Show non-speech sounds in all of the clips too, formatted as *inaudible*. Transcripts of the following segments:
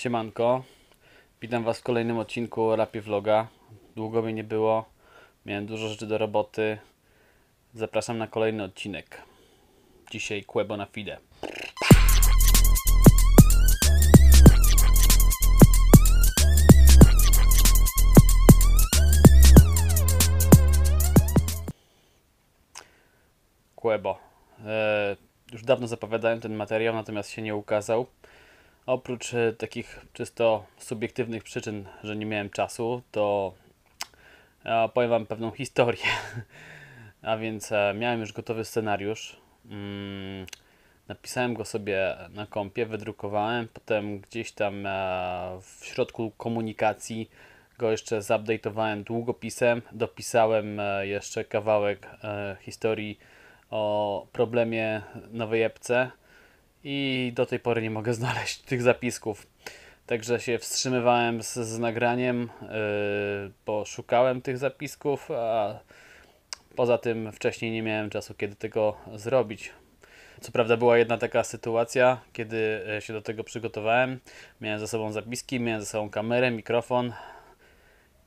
Siemanko, witam Was w kolejnym odcinku Rapie Vloga. Długo mi nie było, miałem dużo rzeczy do roboty. Zapraszam na kolejny odcinek. Dzisiaj Kłebo na Fide. Kłebo. Eee, już dawno zapowiadałem ten materiał, natomiast się nie ukazał oprócz e, takich czysto subiektywnych przyczyn, że nie miałem czasu, to e, powiem Wam pewną historię. *laughs* A więc e, miałem już gotowy scenariusz. Mm, napisałem go sobie na kompie, wydrukowałem, potem gdzieś tam w środku komunikacji go jeszcze zupdate'owałem długopisem, dopisałem jeszcze kawałek historii o problemie nowej wyjebce i do tej pory nie mogę *laughs* znaleźć tych zapisków. Także się wstrzymywałem z, z nagraniem, yy, bo szukałem tych zapisków, a poza tym wcześniej nie miałem czasu, kiedy tego zrobić. Co prawda była jedna taka sytuacja, kiedy e, się do tego przygotowałem. Miałem ze sobą zapiski, miałem ze sobą kamerę, mikrofon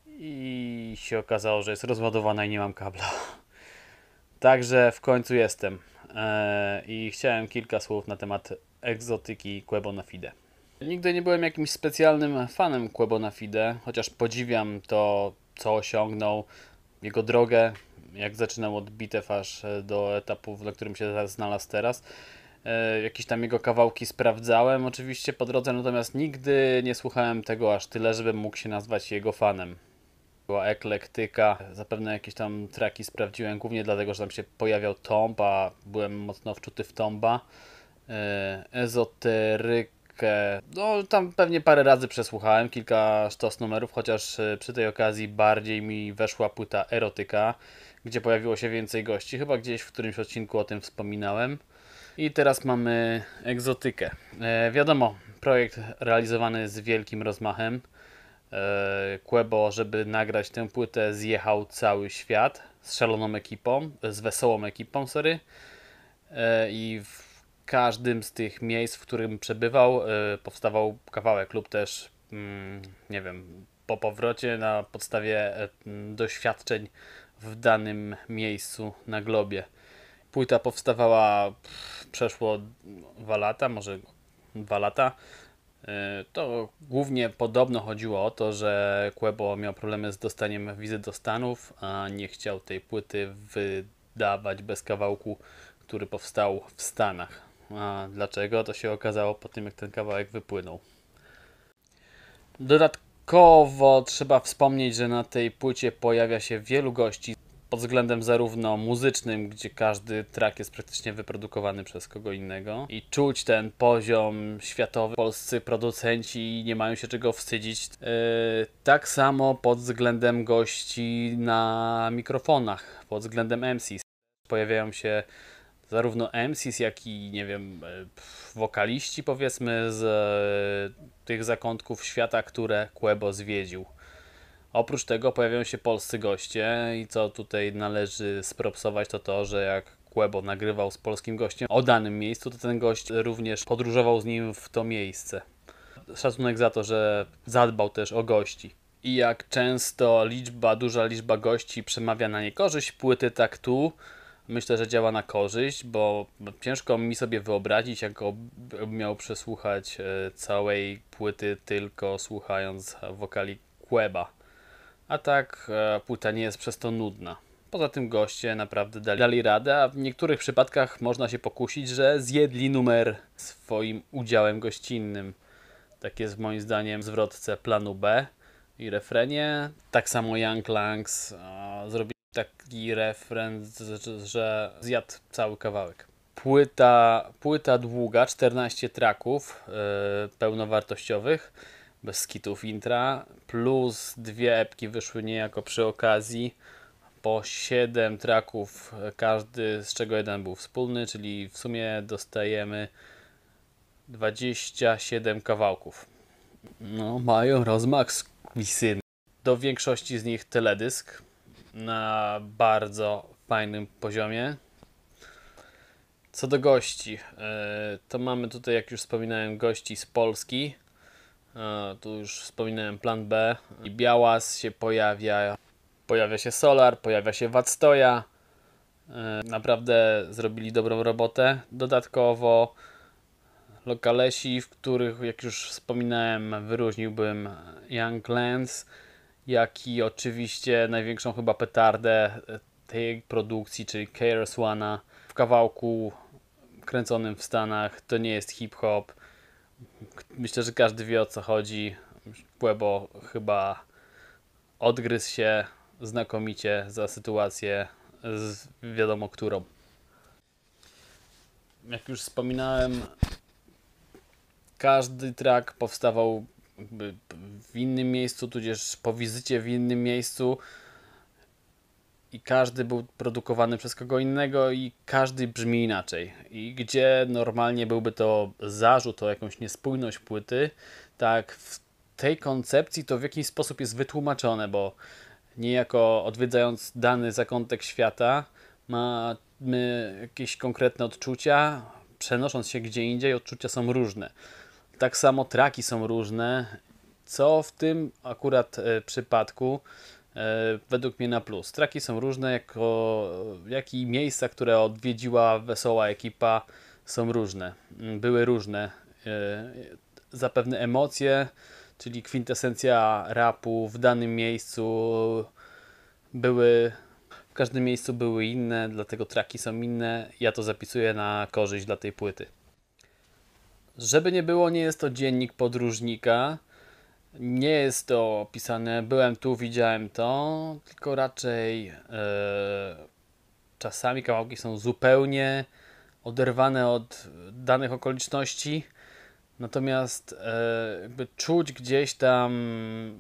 i się okazało, że jest rozładowana i nie mam kabla. *laughs* Także w końcu jestem. E, i chciałem kilka słów na temat egzotyki Quebona Fide. Nigdy nie byłem jakimś specjalnym fanem Quebona Fide, chociaż podziwiam to, co osiągnął, jego drogę, jak zaczynał od bitew aż do etapu, na którym się znalazł teraz. E, jakieś tam jego kawałki sprawdzałem oczywiście po drodze, natomiast nigdy nie słuchałem tego aż tyle, żebym mógł się nazwać jego fanem była eklektyka, zapewne jakieś tam traki sprawdziłem, głównie dlatego, że tam się pojawiał tomb, a byłem mocno wczuty w tomba. E, ezoterykę, no tam pewnie parę razy przesłuchałem, kilka sztos numerów, chociaż e, przy tej okazji bardziej mi weszła płyta erotyka, gdzie pojawiło się więcej gości, chyba gdzieś w którymś odcinku o tym wspominałem. I teraz mamy egzotykę. E, wiadomo, projekt realizowany z wielkim rozmachem. E, Quebo, żeby nagrać tę płytę, zjechał cały świat z szaloną ekipą, z wesołą ekipą, sorry. E, I w każdym z tych miejsc, w którym przebywał, e, powstawał kawałek lub też, mm, nie wiem, po powrocie na podstawie doświadczeń w danym miejscu na globie. Płyta powstawała, przeszło dwa lata, może dwa lata. E, to głównie podobno chodziło o to, że Quebo miał problemy z dostaniem wizy do Stanów, a nie chciał tej płyty wydawać bez kawałku, który powstał w Stanach. A dlaczego? To się okazało po tym, jak ten kawałek wypłynął. Dodatkowo trzeba wspomnieć, że na tej płycie pojawia się wielu gości pod względem zarówno muzycznym, gdzie każdy track jest praktycznie wyprodukowany przez kogo innego i czuć ten poziom światowy. Polscy producenci nie mają się czego wstydzić. Yy, tak samo pod względem gości na mikrofonach, pod względem MCs. Pojawiają się zarówno MCs, jak i nie wiem, e, wokaliści powiedzmy z e, tych zakątków świata, które Quebo zwiedził. Oprócz tego pojawiają się polscy goście i co tutaj należy spropsować to to, że jak Kłebo nagrywał z polskim gościem o danym miejscu, to ten gość również podróżował z nim w to miejsce. Szacunek za to, że zadbał też o gości. I jak często liczba, duża liczba gości przemawia na niekorzyść płyty, tak tu myślę, że działa na korzyść, bo ciężko mi sobie wyobrazić, jak miał przesłuchać e, całej płyty tylko słuchając wokali Kłeba. A tak e, płyta nie jest przez to nudna. Poza tym goście naprawdę dali, dali radę, a w niektórych przypadkach można się pokusić, że zjedli numer swoim udziałem gościnnym. Tak jest moim zdaniem zwrotce planu B i refrenie. Tak samo Young Langs e, zrobili taki refren, że zjadł cały kawałek. Płyta, płyta długa, 14 traków yy, pełnowartościowych bez skitów intra, plus dwie epki wyszły niejako przy okazji, po siedem traków każdy, z czego jeden był wspólny, czyli w sumie dostajemy 27 kawałków. No, mają rozmach kwisyny. Do większości z nich teledysk na bardzo fajnym poziomie. Co do gości, e, to mamy tutaj, jak już wspominałem, gości z Polski. Tu już wspominałem plan B. I Białas się pojawia, pojawia się Solar, pojawia się Wadstoja. E, naprawdę zrobili dobrą robotę. Dodatkowo lokalesi, w których, jak już wspominałem, wyróżniłbym Young Lens, jak i oczywiście największą chyba petardę tej produkcji, czyli Kairos Wana w kawałku kręconym w Stanach. To nie jest hip-hop, Myślę, że każdy wie o co chodzi. Płebo chyba odgryzł się znakomicie za sytuację z wiadomo którą. Jak już wspominałem, każdy track powstawał w innym miejscu, tudzież po wizycie w innym miejscu i każdy był produkowany przez kogo innego i każdy brzmi inaczej. I gdzie normalnie byłby to zarzut o jakąś niespójność płyty, tak w tej koncepcji to w jakiś sposób jest wytłumaczone, bo niejako odwiedzając dany zakątek świata, mamy jakieś konkretne odczucia, przenosząc się gdzie indziej, odczucia są różne. Tak samo traki są różne, co w tym akurat e, przypadku E, według mnie na plus. Traki są różne, jako, jak i miejsca, które odwiedziła wesoła ekipa są różne. Mm, były różne. E, zapewne emocje, czyli kwintesencja rapu w danym miejscu były w każdym miejscu były inne, dlatego traki są inne. Ja to zapisuję na korzyść dla tej płyty. Żeby nie było, nie jest to dziennik podróżnika nie jest to opisane, byłem tu, widziałem to, tylko raczej e, czasami kawałki są zupełnie oderwane od danych okoliczności, natomiast e, jakby czuć gdzieś tam,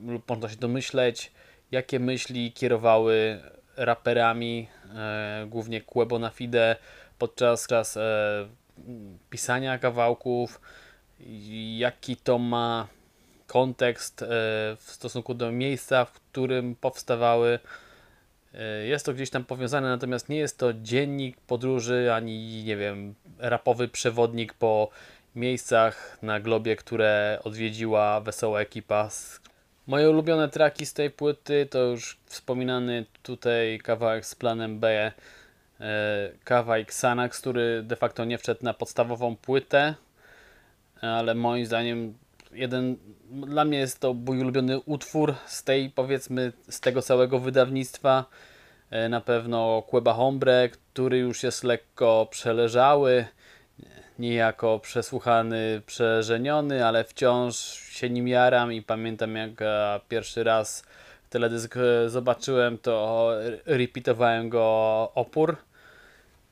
lub można się domyśleć, jakie myśli kierowały raperami, e, głównie Quebo na Fide, podczas czas, e, pisania kawałków, jaki to ma kontekst e, w stosunku do miejsca, w którym powstawały. E, jest to gdzieś tam powiązane, natomiast nie jest to dziennik podróży ani, nie wiem, rapowy przewodnik po miejscach na globie, które odwiedziła wesoła ekipa. Moje ulubione traki z tej płyty to już wspominany tutaj kawałek z planem B, e, kawałek Xanax, który de facto nie wszedł na podstawową płytę, ale moim zdaniem jeden, dla mnie jest to mój ulubiony utwór z tej, powiedzmy, z tego całego wydawnictwa. E, na pewno Cueba Hombre, który już jest lekko przeleżały, niejako przesłuchany, przeżeniony, ale wciąż się nim jaram i pamiętam jak e, pierwszy raz teledysk e, zobaczyłem, to repeatowałem go opór.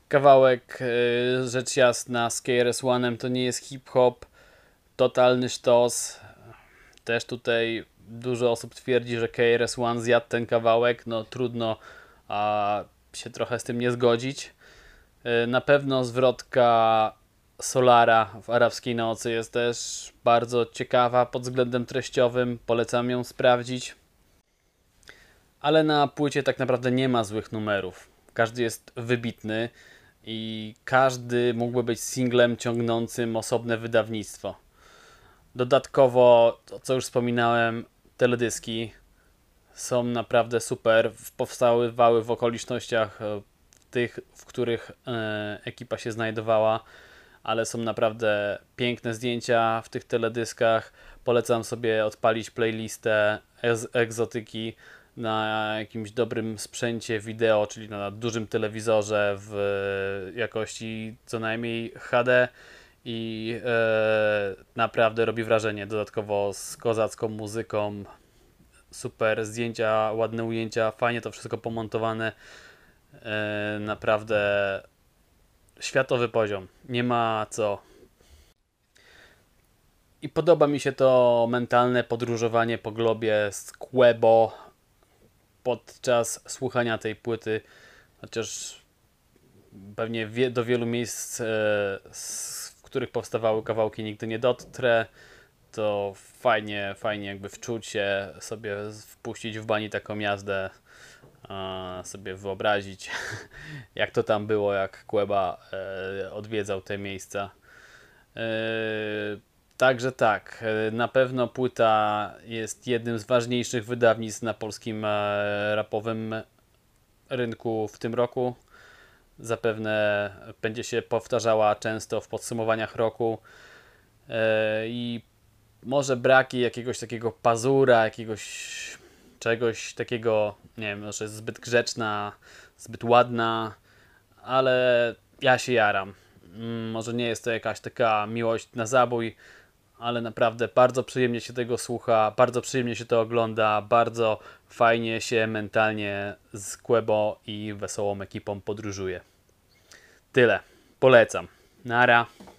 Kawałek, rzecz jasna, z KRS-One'em to nie jest hip-hop, totalny sztos. Też tutaj dużo osób twierdzi, że KRS One zjadł ten kawałek. No trudno a, się trochę z tym nie zgodzić. E, na pewno zwrotka Solara w Arabskiej Nocy jest też bardzo ciekawa pod względem treściowym. Polecam ją sprawdzić. Ale na płycie tak naprawdę nie ma złych numerów. Każdy jest wybitny i każdy mógłby być singlem ciągnącym osobne wydawnictwo. Dodatkowo, co już wspominałem, teledyski są naprawdę super. Powstaływały w okolicznościach e, tych, w których e, ekipa się znajdowała, ale są naprawdę piękne zdjęcia w tych teledyskach. Polecam sobie odpalić playlistę egzotyki na jakimś dobrym sprzęcie wideo, czyli na dużym telewizorze w e, jakości co najmniej HD i e, naprawdę robi wrażenie. Dodatkowo z kozacką muzyką, super zdjęcia, ładne ujęcia, fajnie to wszystko pomontowane. E, naprawdę światowy poziom. Nie ma co. I podoba mi się to mentalne podróżowanie po globie z Kłebo podczas słuchania tej płyty. Chociaż pewnie do wielu miejsc e, z których powstawały kawałki nigdy nie dotrę, to fajnie, fajnie jakby wczuć się, sobie wpuścić w bani taką jazdę, sobie wyobrazić, *laughs* jak to tam było, jak Kłeba e, odwiedzał te miejsca. E, także tak, e, na pewno płyta jest jednym z ważniejszych wydawnictw na polskim rapowym rynku w tym roku zapewne będzie się powtarzała często w podsumowaniach roku e, i może braki jakiegoś takiego pazura, jakiegoś czegoś takiego, nie wiem, że jest zbyt grzeczna, zbyt ładna, ale ja się jaram. Mm, może nie jest to jakaś taka miłość na zabój, ale naprawdę bardzo przyjemnie się tego słucha, bardzo przyjemnie się to ogląda, bardzo fajnie się mentalnie z Kłebo i wesołą ekipą podróżuje. Tyle. Polecam. Nara.